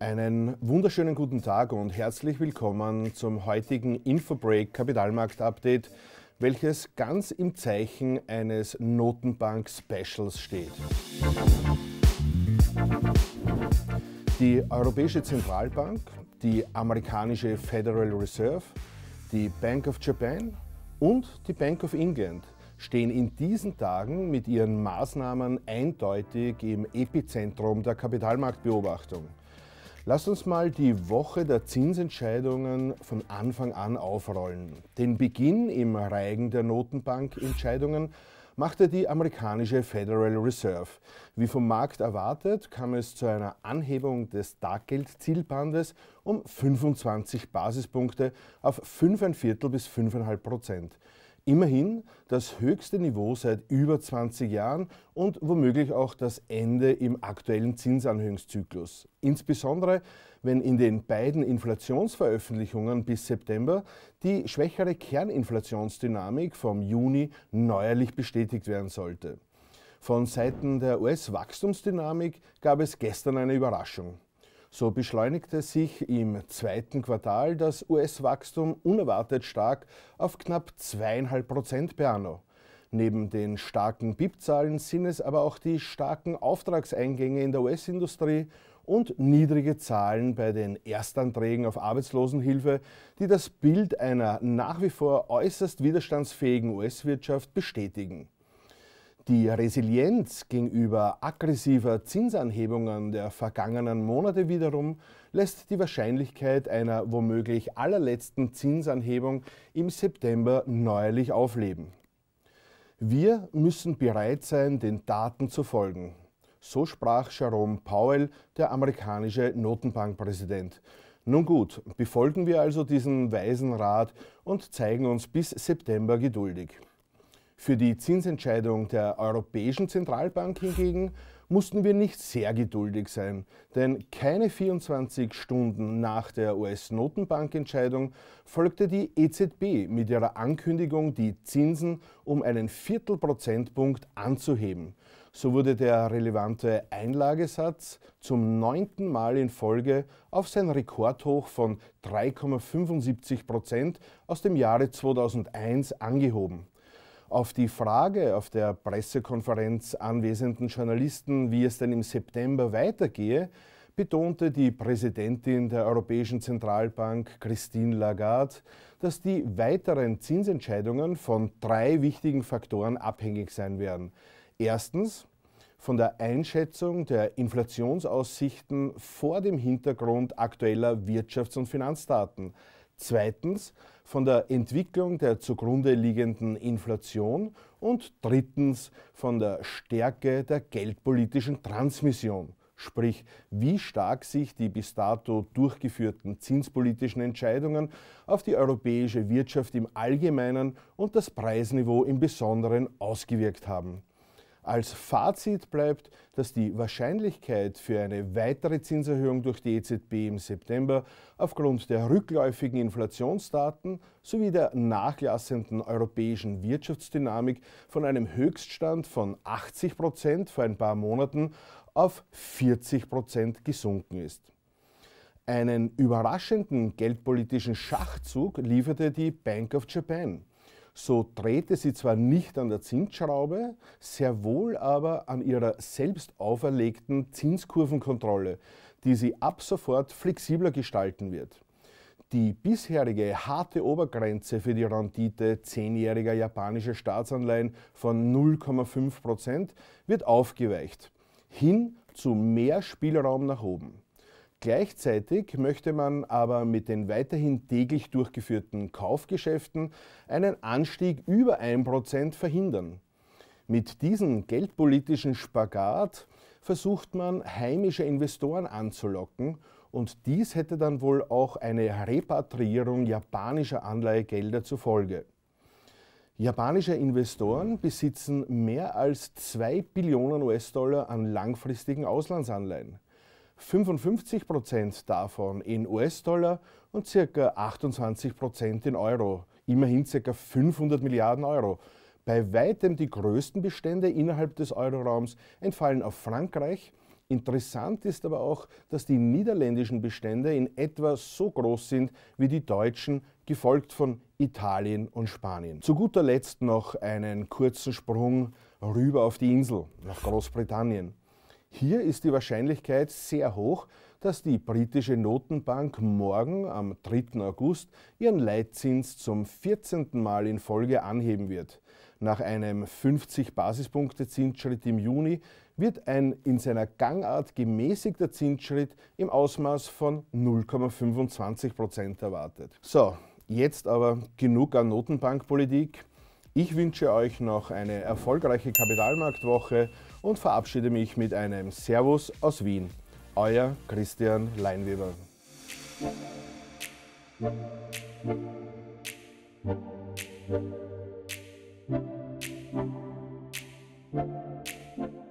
Einen wunderschönen guten Tag und herzlich willkommen zum heutigen Infobreak Kapitalmarkt Update, welches ganz im Zeichen eines Notenbank Specials steht. Die Europäische Zentralbank, die amerikanische Federal Reserve, die Bank of Japan und die Bank of England stehen in diesen Tagen mit ihren Maßnahmen eindeutig im Epizentrum der Kapitalmarktbeobachtung. Lass uns mal die Woche der Zinsentscheidungen von Anfang an aufrollen. Den Beginn im Reigen der Notenbankentscheidungen machte die amerikanische Federal Reserve. Wie vom Markt erwartet, kam es zu einer Anhebung des Taggeldzielbandes um 25 Basispunkte auf 5,25 bis 5,5 Prozent. Immerhin das höchste Niveau seit über 20 Jahren und womöglich auch das Ende im aktuellen Zinsanhöhungszyklus. Insbesondere, wenn in den beiden Inflationsveröffentlichungen bis September die schwächere Kerninflationsdynamik vom Juni neuerlich bestätigt werden sollte. Von Seiten der US-Wachstumsdynamik gab es gestern eine Überraschung. So beschleunigte sich im zweiten Quartal das US-Wachstum unerwartet stark auf knapp zweieinhalb Prozent per anno. Neben den starken BIP-Zahlen sind es aber auch die starken Auftragseingänge in der US-Industrie und niedrige Zahlen bei den Erstanträgen auf Arbeitslosenhilfe, die das Bild einer nach wie vor äußerst widerstandsfähigen US-Wirtschaft bestätigen. Die Resilienz gegenüber aggressiver Zinsanhebungen der vergangenen Monate wiederum lässt die Wahrscheinlichkeit einer womöglich allerletzten Zinsanhebung im September neuerlich aufleben. Wir müssen bereit sein, den Daten zu folgen. So sprach Jerome Powell, der amerikanische Notenbankpräsident. Nun gut, befolgen wir also diesen weisen Rat und zeigen uns bis September geduldig. Für die Zinsentscheidung der Europäischen Zentralbank hingegen mussten wir nicht sehr geduldig sein, denn keine 24 Stunden nach der US-Notenbankentscheidung folgte die EZB mit ihrer Ankündigung, die Zinsen um einen Viertelprozentpunkt anzuheben. So wurde der relevante Einlagesatz zum neunten Mal in Folge auf sein Rekordhoch von 3,75 Prozent aus dem Jahre 2001 angehoben. Auf die Frage auf der Pressekonferenz anwesenden Journalisten, wie es denn im September weitergehe, betonte die Präsidentin der Europäischen Zentralbank Christine Lagarde, dass die weiteren Zinsentscheidungen von drei wichtigen Faktoren abhängig sein werden. Erstens von der Einschätzung der Inflationsaussichten vor dem Hintergrund aktueller Wirtschafts- und Finanzdaten zweitens von der Entwicklung der zugrunde liegenden Inflation und drittens von der Stärke der geldpolitischen Transmission, sprich wie stark sich die bis dato durchgeführten zinspolitischen Entscheidungen auf die europäische Wirtschaft im Allgemeinen und das Preisniveau im Besonderen ausgewirkt haben. Als Fazit bleibt, dass die Wahrscheinlichkeit für eine weitere Zinserhöhung durch die EZB im September aufgrund der rückläufigen Inflationsdaten sowie der nachlassenden europäischen Wirtschaftsdynamik von einem Höchststand von 80 Prozent vor ein paar Monaten auf 40 Prozent gesunken ist. Einen überraschenden geldpolitischen Schachzug lieferte die Bank of Japan so drehte sie zwar nicht an der Zinsschraube, sehr wohl aber an ihrer selbst auferlegten Zinskurvenkontrolle, die sie ab sofort flexibler gestalten wird. Die bisherige harte Obergrenze für die Rendite zehnjähriger japanischer Staatsanleihen von 0,5% Prozent wird aufgeweicht, hin zu mehr Spielraum nach oben. Gleichzeitig möchte man aber mit den weiterhin täglich durchgeführten Kaufgeschäften einen Anstieg über 1% verhindern. Mit diesem geldpolitischen Spagat versucht man heimische Investoren anzulocken und dies hätte dann wohl auch eine Repatriierung japanischer Anleihegelder zur Folge. Japanische Investoren besitzen mehr als 2 Billionen US-Dollar an langfristigen Auslandsanleihen. 55 Prozent davon in US-Dollar und circa 28 Prozent in Euro, immerhin circa 500 Milliarden Euro. Bei weitem die größten Bestände innerhalb des Euroraums entfallen auf Frankreich. Interessant ist aber auch, dass die niederländischen Bestände in etwa so groß sind wie die deutschen, gefolgt von Italien und Spanien. Zu guter Letzt noch einen kurzen Sprung rüber auf die Insel, nach Großbritannien. Hier ist die Wahrscheinlichkeit sehr hoch, dass die britische Notenbank morgen am 3. August ihren Leitzins zum 14. Mal in Folge anheben wird. Nach einem 50 Basispunkte Zinsschritt im Juni wird ein in seiner Gangart gemäßigter Zinsschritt im Ausmaß von 0,25 Prozent erwartet. So, jetzt aber genug an Notenbankpolitik. Ich wünsche euch noch eine erfolgreiche Kapitalmarktwoche und verabschiede mich mit einem Servus aus Wien. Euer Christian Leinweber. Thank you.